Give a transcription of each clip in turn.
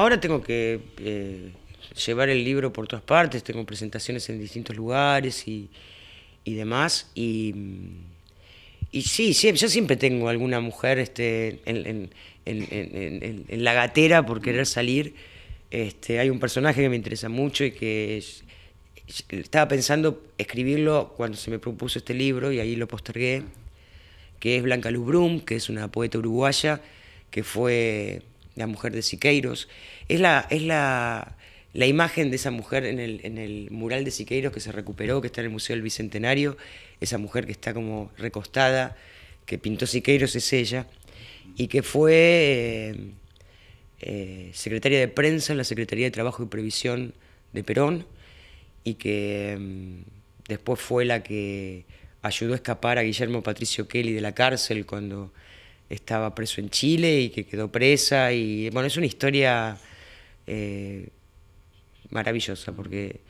Ahora tengo que eh, llevar el libro por todas partes, tengo presentaciones en distintos lugares y, demás. Y, y sí, sí, yo siempre tengo alguna mujer este, en, la gatera por querer salir. Este, hay un personaje que me interesa mucho y que estaba pensando escribirlo cuando se me propuso este libro y ahí lo postergué, que es Blanca Luz que es una poeta uruguaya que fue la mujer de Siqueiros. Es la, es la, imagen de esa mujer en el, mural de Siqueiros que se recuperó, que está en el Museo del Bicentenario, esa mujer que está como recostada, que pintó Siqueiros, es ella, y que fue eh, eh, secretaria de prensa en la Secretaría de Trabajo y Previsión de Perón, y que em, después fue la que ayudó a escapar a Guillermo Patricio Kelly de la cárcel cuando estaba preso en Chile y que quedó presa. Y bueno, es una historia eh, maravillosa porque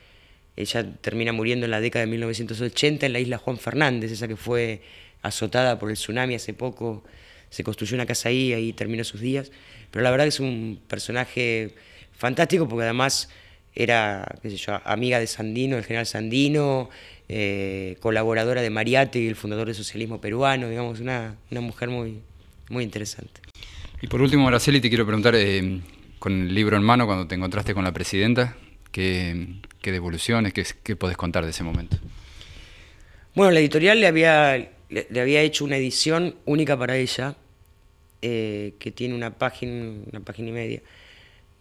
ella termina muriendo en la década de 1980 en la isla Juan Fernández, esa que fue azotada por el tsunami hace poco. Se construyó una casa ahí, ahí terminó sus días. Pero la verdad que es un personaje fantástico porque además era, amiga de Sandino, el general Sandino, eh, colaboradora de Mariate el fundador del socialismo peruano, digamos, una mujer muy, muy interesante. Y por último, Araceli, te quiero preguntar, eh, con el libro en mano, cuando te encontraste con la presidenta, ¿qué, devoluciones, qué, qué podés contar de ese momento? Bueno, la editorial le había, le, había hecho una edición única para ella, eh, que tiene una página, una página y media,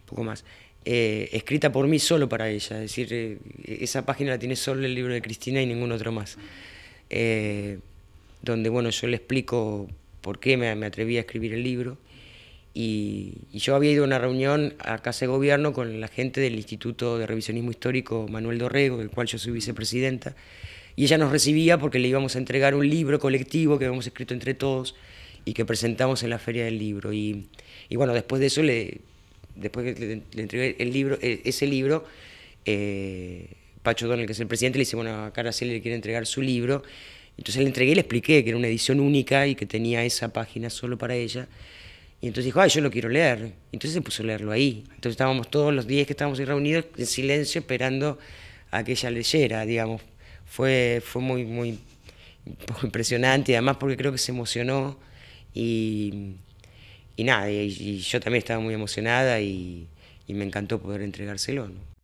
un poco más, eh, escrita por mí solo para ella. Es decir, esa página la tiene solo el libro de Cristina y ningún otro más. donde, bueno, yo le explico por qué me, me atreví a escribir el libro. Y, yo había ido a una reunión a Casa de Gobierno con la gente del Instituto de Revisionismo Histórico Manuel Dorrego, del cual yo soy vicepresidenta, y ella nos recibía porque le íbamos a entregar un libro colectivo que habíamos escrito entre todos y que presentamos en la Feria del Libro. Y, bueno, después de eso, le, después que le, entregué el libro, e, ese libro, eh, Pacho Donald, que es el presidente, le dice, bueno, a se le quiere entregar su libro, entonces le entregué y le expliqué que era una edición única y que tenía esa página solo para ella. Y entonces dijo, ay, yo lo quiero leer. Entonces se puso a leerlo ahí. Entonces estábamos todos los días que estábamos ahí reunidos en silencio esperando a que ella leyera, digamos. Fue, fue muy, muy impresionante y además porque creo que se emocionó y, y nada, y, yo también estaba muy emocionada y, y me encantó poder entregárselo.